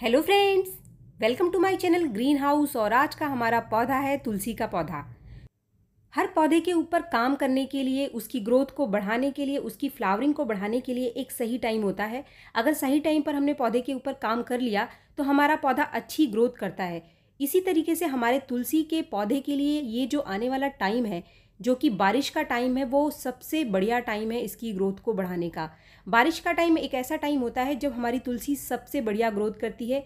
hello friends welcome to my channel green house और आज का हमारा पौधा है तुलसी का पौधा हर पौधे के ऊपर काम करने के लिए उसकी ग्रोथ को बढ़ाने के लिए उसकी फ्लावरिंग को बढ़ाने के लिए एक सही टाइम होता है अगर सही टाइम पर हमने पौधे के ऊपर काम कर लिया तो हमारा पौधा अच्छी ग्रोथ करता है इसी तरीके से हमारे तुलसी के पौधे के लिए ये जो आने वाला टाइम है जो कि बारिश का टाइम है वो सबसे बढ़िया टाइम है इसकी ग्रोथ को बढ़ाने का बारिश का टाइम एक ऐसा टाइम होता है जब हमारी तुलसी सबसे बढ़िया ग्रोथ करती है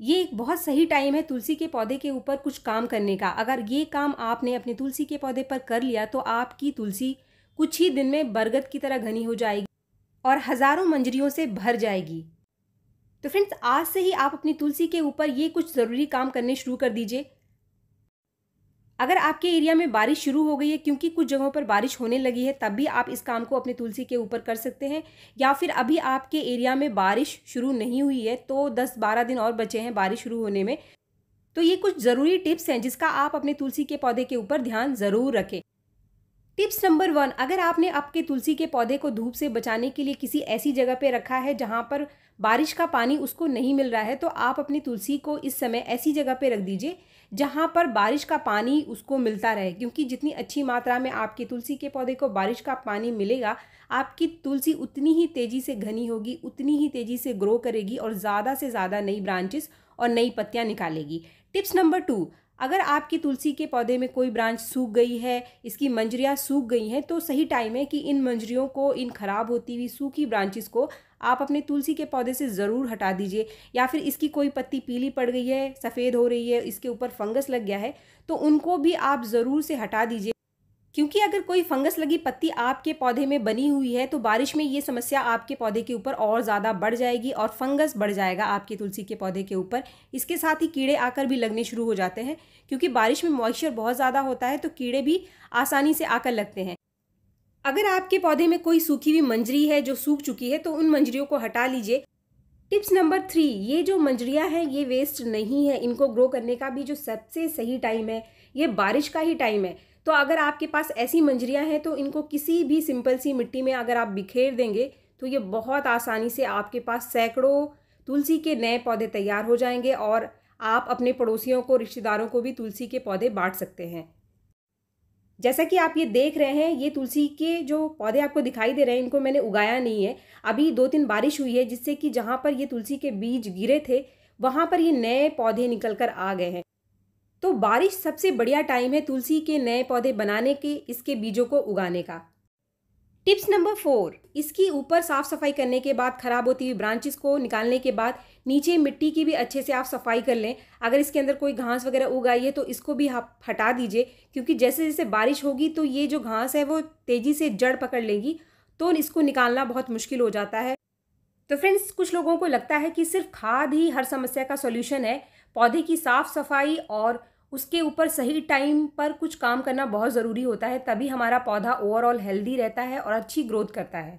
ये एक बहुत सही टाइम है तुलसी के पौधे के ऊपर कुछ काम करने का अगर ये काम आपने अपने तुलसी के पौधे पर कर लिया तो आपकी तुलसी कुछ ही दिन में बरगद की तरह घनी हो जाएगी और हज़ारों मंजरियों से भर जाएगी तो फ्रेंड्स आज से ही आप अपनी तुलसी के ऊपर ये कुछ ज़रूरी काम करने शुरू कर दीजिए अगर आपके एरिया में बारिश शुरू हो गई है क्योंकि कुछ जगहों पर बारिश होने लगी है तब भी आप इस काम को अपनी तुलसी के ऊपर कर सकते हैं या फिर अभी आपके एरिया में बारिश शुरू नहीं हुई है तो 10-12 दिन और बचे हैं बारिश शुरू होने में तो ये कुछ ज़रूरी टिप्स हैं जिसका आप अपने तुलसी के पौधे के ऊपर ध्यान ज़रूर रखें टिप्स नंबर वन अगर आपने आपके तुलसी के पौधे को धूप से बचाने के लिए किसी ऐसी जगह पर रखा है जहाँ पर बारिश का पानी उसको नहीं मिल रहा है तो आप अपनी तुलसी को इस समय ऐसी जगह पर रख दीजिए जहाँ पर बारिश का पानी उसको मिलता रहे क्योंकि जितनी अच्छी मात्रा में आपके तुलसी के पौधे को बारिश का पानी मिलेगा आपकी तुलसी उतनी ही तेज़ी से घनी होगी उतनी ही तेज़ी से ग्रो करेगी और ज़्यादा से ज़्यादा नई ब्रांचेस और नई पत्तियाँ निकालेगी टिप्स नंबर टू अगर आपकी तुलसी के पौधे में कोई ब्रांच सूख गई है इसकी मंजरियाँ सूख गई हैं तो सही टाइम है कि इन मंजरियों को इन खराब होती हुई सूखी ब्रांचेस को आप अपने तुलसी के पौधे से ज़रूर हटा दीजिए या फिर इसकी कोई पत्ती पीली पड़ गई है सफ़ेद हो रही है इसके ऊपर फंगस लग गया है तो उनको भी आप ज़रूर से हटा दीजिए क्योंकि अगर कोई फंगस लगी पत्ती आपके पौधे में बनी हुई है तो बारिश में ये समस्या आपके पौधे के ऊपर और ज़्यादा बढ़ जाएगी और फंगस बढ़ जाएगा आपके तुलसी के पौधे के ऊपर इसके साथ ही कीड़े आकर भी लगने शुरू हो जाते हैं क्योंकि बारिश में मॉइस्चर बहुत ज़्यादा होता है तो कीड़े भी आसानी से आकर लगते हैं अगर आपके पौधे में कोई सूखी हुई मंजरी है जो सूख चुकी है तो उन मंजरियों को हटा लीजिए टिप्स नंबर थ्री ये जो मंजरियाँ हैं ये वेस्ट नहीं है इनको ग्रो करने का भी जो सबसे सही टाइम है ये बारिश का ही टाइम है तो अगर आपके पास ऐसी मंजरियाँ हैं तो इनको किसी भी सिंपल सी मिट्टी में अगर आप बिखेर देंगे तो ये बहुत आसानी से आपके पास सैकड़ों तुलसी के नए पौधे तैयार हो जाएंगे और आप अपने पड़ोसियों को रिश्तेदारों को भी तुलसी के पौधे बांट सकते हैं जैसा कि आप ये देख रहे हैं ये तुलसी के जो पौधे आपको दिखाई दे रहे हैं इनको मैंने उगाया नहीं है अभी दो तीन बारिश हुई है जिससे कि जहाँ पर ये तुलसी के बीज गिरे थे वहाँ पर ये नए पौधे निकल कर आ गए हैं तो बारिश सबसे बढ़िया टाइम है तुलसी के नए पौधे बनाने के इसके बीजों को उगाने का टिप्स नंबर फोर इसकी ऊपर साफ सफाई करने के बाद खराब होती हुई ब्रांचेस को निकालने के बाद नीचे मिट्टी की भी अच्छे से आप सफाई कर लें अगर इसके अंदर कोई घास वगैरह उगाई है तो इसको भी आप हटा दीजिए क्योंकि जैसे जैसे बारिश होगी तो ये जो घास है वो तेज़ी से जड़ पकड़ लेगी तो इसको निकालना बहुत मुश्किल हो जाता है तो फ्रेंड्स कुछ लोगों को लगता है कि सिर्फ खाद ही हर समस्या का सोल्यूशन है पौधे की साफ़ सफाई और उसके ऊपर सही टाइम पर कुछ काम करना बहुत ज़रूरी होता है तभी हमारा पौधा ओवरऑल हेल्दी रहता है और अच्छी ग्रोथ करता है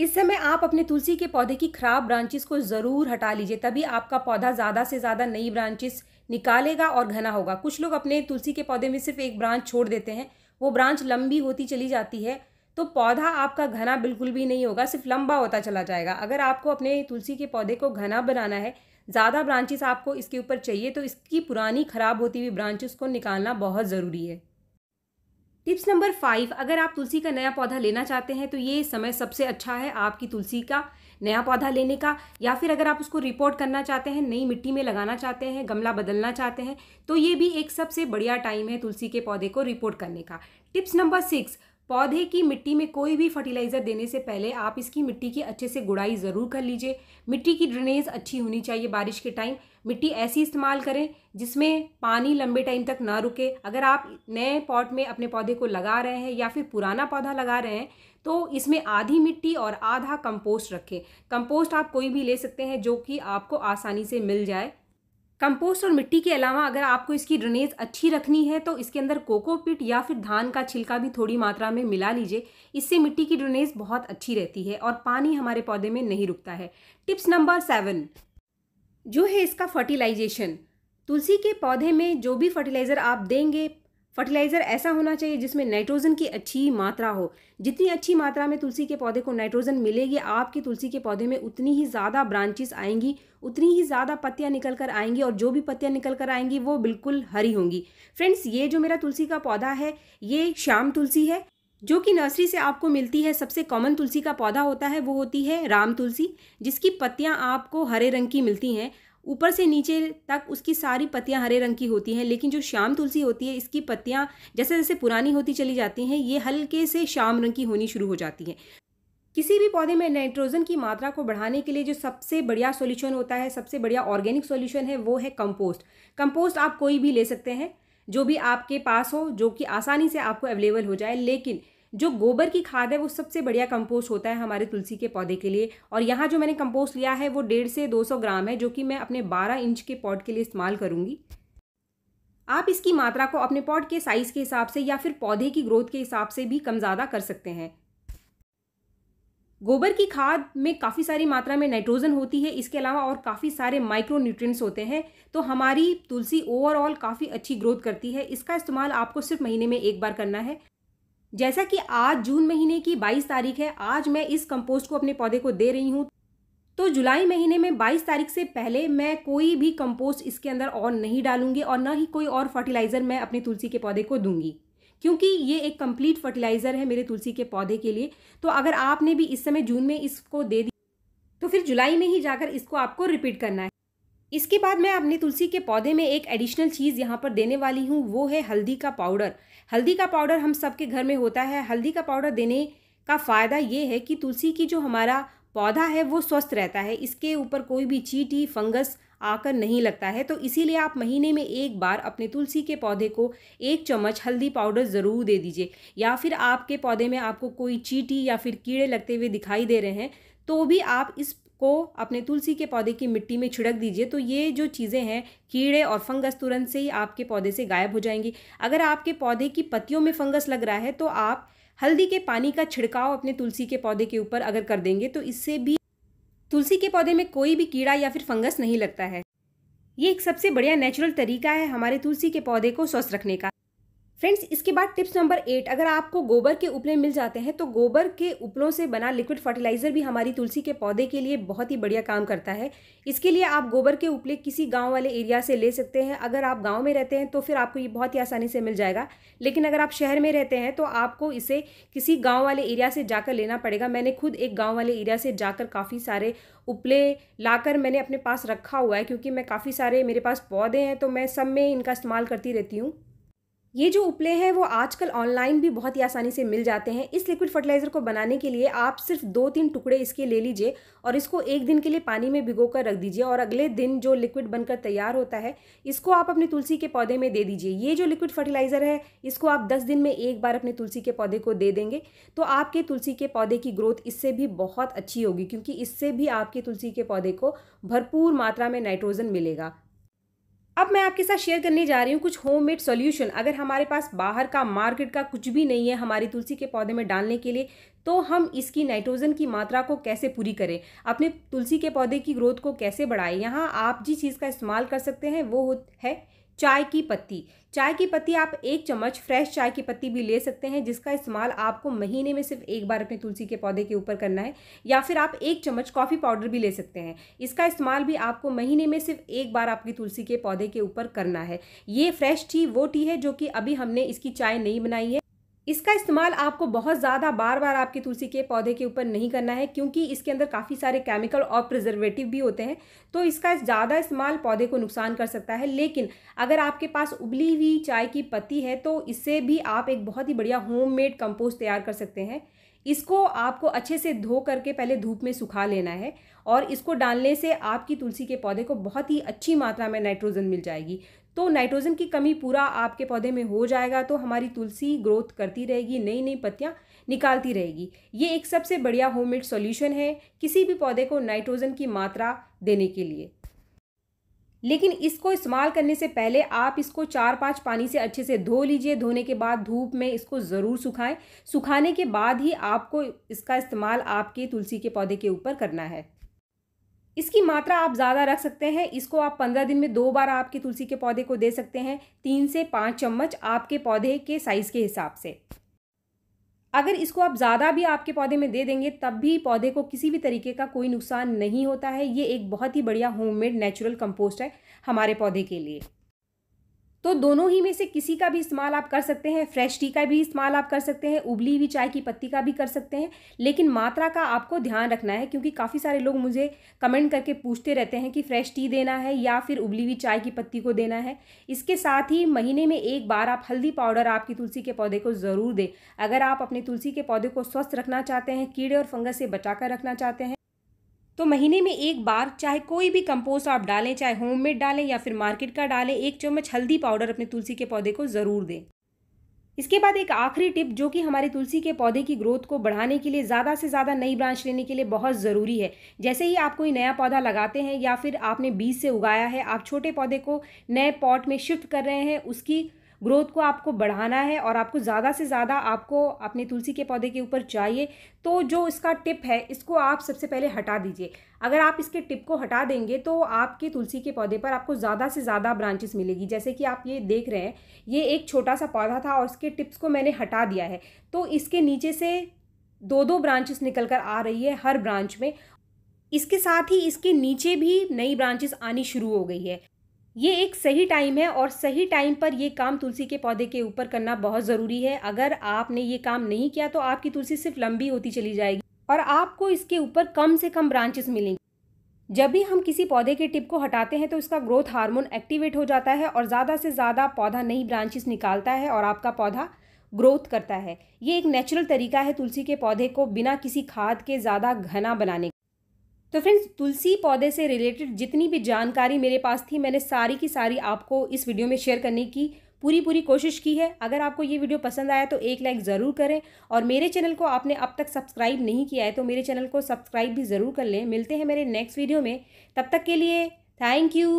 इस समय आप अपने तुलसी के पौधे की खराब ब्रांचेस को ज़रूर हटा लीजिए तभी आपका पौधा ज़्यादा से ज़्यादा नई ब्रांचेस निकालेगा और घना होगा कुछ लोग अपने तुलसी के पौधे में सिर्फ एक ब्रांच छोड़ देते हैं वो ब्रांच लंबी होती चली जाती है तो पौधा आपका घना बिल्कुल भी नहीं होगा सिर्फ लंबा होता चला जाएगा अगर आपको अपने तुलसी के पौधे को घना बनाना है ज़्यादा ब्रांचेस आपको इसके ऊपर चाहिए तो इसकी पुरानी ख़राब होती हुई ब्रांचेस को निकालना बहुत ज़रूरी है टिप्स नंबर फाइव अगर आप तुलसी का नया पौधा लेना चाहते हैं तो ये समय सबसे अच्छा है आपकी तुलसी का नया पौधा लेने का या फिर अगर आप उसको रिपोर्ट करना चाहते हैं नई मिट्टी में लगाना चाहते हैं गमला बदलना चाहते हैं तो ये भी एक सबसे बढ़िया टाइम है तुलसी के पौधे को रिपोर्ट करने का टिप्स नंबर सिक्स पौधे की मिट्टी में कोई भी फर्टिलाइज़र देने से पहले आप इसकी मिट्टी की अच्छे से गुड़ाई ज़रूर कर लीजिए मिट्टी की ड्रेनेज अच्छी होनी चाहिए बारिश के टाइम मिट्टी ऐसी इस्तेमाल करें जिसमें पानी लंबे टाइम तक ना रुके अगर आप नए पॉट में अपने पौधे को लगा रहे हैं या फिर पुराना पौधा लगा रहे हैं तो इसमें आधी मिट्टी और आधा कंपोस्ट रखें कंपोस्ट आप कोई भी ले सकते हैं जो कि आपको आसानी से मिल जाए कंपोस्ट और मिट्टी के अलावा अगर आपको इसकी ड्रेनेज अच्छी रखनी है तो इसके अंदर कोकोपिट या फिर धान का छिलका भी थोड़ी मात्रा में मिला लीजिए इससे मिट्टी की ड्रेनेज बहुत अच्छी रहती है और पानी हमारे पौधे में नहीं रुकता है टिप्स नंबर सेवन जो है इसका फर्टिलाइजेशन तुलसी के पौधे में जो भी फर्टिलाइज़र आप देंगे फर्टिलाइज़र ऐसा होना चाहिए जिसमें नाइट्रोजन की अच्छी मात्रा हो जितनी अच्छी मात्रा में तुलसी के पौधे को नाइट्रोजन मिलेगी आपकी तुलसी के पौधे में उतनी ही ज़्यादा ब्रांचेस आएंगी उतनी ही ज़्यादा पत्तियाँ निकल कर आएंगी और जो भी पत्तियाँ निकल कर आएंगी वो बिल्कुल हरी होंगी फ्रेंड्स ये जो मेरा तुलसी का पौधा है ये श्याम तुलसी है जो कि नर्सरी से आपको मिलती है सबसे कॉमन तुलसी का पौधा होता है वो होती है राम तुलसी जिसकी पत्तियाँ आपको हरे रंग की मिलती हैं ऊपर से नीचे तक उसकी सारी पत्तियाँ हरे रंग की होती हैं लेकिन जो श्याम तुलसी होती है इसकी पत्तियाँ जैसे जैसे पुरानी होती चली जाती हैं ये हल्के से श्याम रंग की होनी शुरू हो जाती हैं किसी भी पौधे में नाइट्रोजन की मात्रा को बढ़ाने के लिए जो सबसे बढ़िया सॉल्यूशन होता है सबसे बढ़िया ऑर्गेनिक सॉल्यूशन है वो है कंपोस्ट कंपोस्ट आप कोई भी ले सकते हैं जो भी आपके पास हो जो कि आसानी से आपको अवेलेबल हो जाए लेकिन जो गोबर की खाद है वो सबसे बढ़िया कंपोस्ट होता है हमारे तुलसी के पौधे के लिए और यहाँ जो मैंने कंपोस्ट लिया है वो डेढ़ से दो सौ ग्राम है जो कि मैं अपने बारह इंच के पॉट के लिए इस्तेमाल करूँगी आप इसकी मात्रा को अपने पॉट के साइज़ के हिसाब से या फिर पौधे की ग्रोथ के हिसाब से भी कम ज़्यादा कर सकते हैं गोबर की खाद में काफ़ी सारी मात्रा में नाइट्रोजन होती है इसके अलावा और काफ़ी सारे माइक्रो न्यूट्रिएंट्स होते हैं तो हमारी तुलसी ओवरऑल काफ़ी अच्छी ग्रोथ करती है इसका इस्तेमाल आपको सिर्फ महीने में एक बार करना है जैसा कि आज जून महीने की 22 तारीख है आज मैं इस कंपोस्ट को अपने पौधे को दे रही हूँ तो जुलाई महीने में 22 तारीख से पहले मैं कोई भी कंपोस्ट इसके अंदर और नहीं डालूंगी और ना ही कोई और फर्टिलाइज़र मैं अपने तुलसी के पौधे को दूंगी क्योंकि ये एक कंप्लीट फर्टिलाइज़र है मेरे तुलसी के पौधे के लिए तो अगर आपने भी इस समय जून में इसको दे दी तो फिर जुलाई में ही जाकर इसको आपको रिपीट करना है इसके बाद मैं अपने तुलसी के पौधे में एक एडिशनल चीज़ यहाँ पर देने वाली हूँ वो है हल्दी का पाउडर हल्दी का पाउडर हम सबके घर में होता है हल्दी का पाउडर देने का फ़ायदा ये है कि तुलसी की जो हमारा पौधा है वो स्वस्थ रहता है इसके ऊपर कोई भी चीटी फंगस आकर नहीं लगता है तो इसीलिए आप महीने में एक बार अपने तुलसी के पौधे को एक चम्मच हल्दी पाउडर ज़रूर दे दीजिए या फिर आपके पौधे में आपको कोई चीटी या फिर कीड़े लगते हुए दिखाई दे रहे हैं तो भी आप इस को अपने तुलसी के पौधे की मिट्टी में छिड़क दीजिए तो ये जो चीज़ें हैं कीड़े और फंगस तुरंत से ही आपके पौधे से गायब हो जाएंगी अगर आपके पौधे की पत्तियों में फंगस लग रहा है तो आप हल्दी के पानी का छिड़काव अपने तुलसी के पौधे के ऊपर अगर कर देंगे तो इससे भी तुलसी के पौधे में कोई भी कीड़ा या फिर फंगस नहीं लगता है ये एक सबसे बढ़िया नेचुरल तरीका है हमारे तुलसी के पौधे को स्वस्थ रखने का फ्रेंड्स इसके बाद टिप्स नंबर एट अगर आपको गोबर के उपले मिल जाते हैं तो गोबर के उपलों से बना लिक्विड फर्टिलाइज़र भी हमारी तुलसी के पौधे के लिए बहुत ही बढ़िया काम करता है इसके लिए आप गोबर के उपले किसी गांव वाले एरिया से ले सकते हैं अगर आप गांव में रहते हैं तो फिर आपको ये बहुत ही आसानी से मिल जाएगा लेकिन अगर आप शहर में रहते हैं तो आपको इसे किसी गाँव वाले एरिया से जाकर लेना पड़ेगा मैंने खुद एक गाँव वाले एरिया से जाकर काफ़ी सारे उपले लाकर मैंने अपने पास रखा हुआ है क्योंकि मैं काफ़ी सारे मेरे पास पौधे हैं तो मैं सब में इनका इस्तेमाल करती रहती हूँ ये जो उपले हैं वो आजकल ऑनलाइन भी बहुत ही आसानी से मिल जाते हैं इस लिक्विड फर्टिलाइज़र को बनाने के लिए आप सिर्फ दो तीन टुकड़े इसके ले लीजिए और इसको एक दिन के लिए पानी में भिगो कर रख दीजिए और अगले दिन जो लिक्विड बनकर तैयार होता है इसको आप अपने तुलसी के पौधे में दे दीजिए ये जो लिक्विड फर्टिलाइज़र है इसको आप दस दिन में एक बार अपने तुलसी के पौधे को दे देंगे तो आपके तुलसी के पौधे की ग्रोथ इससे भी बहुत अच्छी होगी क्योंकि इससे भी आपके तुलसी के पौधे को भरपूर मात्रा में नाइट्रोजन मिलेगा अब मैं आपके साथ शेयर करने जा रही हूँ कुछ होम मेड सोल्यूशन अगर हमारे पास बाहर का मार्केट का कुछ भी नहीं है हमारी तुलसी के पौधे में डालने के लिए तो हम इसकी नाइट्रोजन की मात्रा को कैसे पूरी करें अपने तुलसी के पौधे की ग्रोथ को कैसे बढ़ाएं यहाँ आप जिस चीज़ का इस्तेमाल कर सकते हैं वो है चाय की पत्ती चाय की पत्ती आप एक चम्मच फ्रेश चाय की पत्ती भी ले सकते हैं जिसका इस्तेमाल आपको महीने में सिर्फ एक बार अपने तुलसी के पौधे के ऊपर करना है या फिर आप एक चम्मच कॉफ़ी पाउडर भी ले सकते हैं इसका इस्तेमाल भी आपको महीने में सिर्फ एक बार आपकी तुलसी के पौधे के ऊपर करना है ये फ्रेश टी वो टी है जो कि अभी हमने इसकी चाय नहीं बनाई है इसका इस्तेमाल आपको बहुत ज़्यादा बार बार आपके तुलसी के पौधे के ऊपर नहीं करना है क्योंकि इसके अंदर काफ़ी सारे केमिकल और प्रिजर्वेटिव भी होते हैं तो इसका ज़्यादा इस्तेमाल पौधे को नुकसान कर सकता है लेकिन अगर आपके पास उबली हुई चाय की पत्ती है तो इससे भी आप एक बहुत ही बढ़िया होममेड कंपोस्ट तैयार कर सकते हैं इसको आपको अच्छे से धो करके पहले धूप में सुखा लेना है और इसको डालने से आपकी तुलसी के पौधे को बहुत ही अच्छी मात्रा में नाइट्रोजन मिल जाएगी तो नाइट्रोजन की कमी पूरा आपके पौधे में हो जाएगा तो हमारी तुलसी ग्रोथ करती रहेगी नई नई पत्तियाँ निकालती रहेगी ये एक सबसे बढ़िया होममेड सॉल्यूशन है किसी भी पौधे को नाइट्रोजन की मात्रा देने के लिए लेकिन इसको इस्तेमाल करने से पहले आप इसको चार पाँच पानी से अच्छे से धो लीजिए धोने के बाद धूप में इसको ज़रूर सुखाएं सुखाने के बाद ही आपको इसका इस्तेमाल आपके तुलसी के पौधे के ऊपर करना है इसकी मात्रा आप ज़्यादा रख सकते हैं इसको आप पंद्रह दिन में दो बार आपके तुलसी के पौधे को दे सकते हैं तीन से पाँच चम्मच आपके पौधे के साइज़ के हिसाब से अगर इसको आप ज़्यादा भी आपके पौधे में दे देंगे तब भी पौधे को किसी भी तरीके का कोई नुकसान नहीं होता है ये एक बहुत ही बढ़िया होममेड नेचुरल कंपोस्ट है हमारे पौधे के लिए तो दोनों ही में से किसी का भी इस्तेमाल आप कर सकते हैं फ्रेश टी का भी इस्तेमाल आप कर सकते हैं उबली हुई चाय की पत्ती का भी कर सकते हैं लेकिन मात्रा का आपको ध्यान रखना है क्योंकि काफ़ी सारे लोग मुझे कमेंट करके पूछते रहते हैं कि फ्रेश टी देना है या फिर उबली हुई चाय की पत्ती को देना है इसके साथ ही महीने में एक बार आप हल्दी पाउडर आपकी तुलसी के पौधे को ज़रूर दें अगर आप अपने तुलसी के पौधे को स्वस्थ रखना चाहते हैं कीड़े और फंगस से बचा रखना चाहते हैं तो महीने में एक बार चाहे कोई भी कंपोस्ट आप डालें चाहे होममेड डालें या फिर मार्केट का डालें एक चम्मच हल्दी पाउडर अपने तुलसी के पौधे को ज़रूर दें इसके बाद एक आखिरी टिप जो कि हमारे तुलसी के पौधे की ग्रोथ को बढ़ाने के लिए ज़्यादा से ज़्यादा नई ब्रांच लेने के लिए बहुत ज़रूरी है जैसे ही आप कोई नया पौधा लगाते हैं या फिर आपने बीज से उगाया है आप छोटे पौधे को नए पॉट में शिफ्ट कर रहे हैं उसकी ग्रोथ को आपको बढ़ाना है और आपको ज़्यादा से ज़्यादा आपको अपने तुलसी के पौधे के ऊपर चाहिए तो जो इसका टिप है इसको आप सबसे पहले हटा दीजिए अगर आप इसके टिप को हटा देंगे तो आपके तुलसी के पौधे पर आपको ज़्यादा से ज़्यादा ब्रांचेस मिलेगी जैसे कि आप ये देख रहे हैं ये एक छोटा सा पौधा था और इसके टिप्स को मैंने हटा दिया है तो इसके नीचे से दो दो ब्रांचेस निकल कर आ रही है हर ब्रांच में इसके साथ ही इसके नीचे भी नई ब्रांचेस आनी शुरू हो गई है ये एक सही टाइम है और सही टाइम पर ये काम तुलसी के पौधे के ऊपर करना बहुत ज़रूरी है अगर आपने ये काम नहीं किया तो आपकी तुलसी सिर्फ लंबी होती चली जाएगी और आपको इसके ऊपर कम से कम ब्रांचेस मिलेंगी जब भी हम किसी पौधे के टिप को हटाते हैं तो इसका ग्रोथ हार्मोन एक्टिवेट हो जाता है और ज़्यादा से ज़्यादा पौधा नई ब्रांचेस निकालता है और आपका पौधा ग्रोथ करता है ये एक नेचुरल तरीका है तुलसी के पौधे को बिना किसी खाद के ज़्यादा घना बनाने तो फ्रेंड्स तुलसी पौधे से रिलेटेड जितनी भी जानकारी मेरे पास थी मैंने सारी की सारी आपको इस वीडियो में शेयर करने की पूरी पूरी कोशिश की है अगर आपको ये वीडियो पसंद आया तो एक लाइक ज़रूर करें और मेरे चैनल को आपने अब तक सब्सक्राइब नहीं किया है तो मेरे चैनल को सब्सक्राइब भी ज़रूर कर लें मिलते हैं मेरे नेक्स्ट वीडियो में तब तक के लिए थैंक यू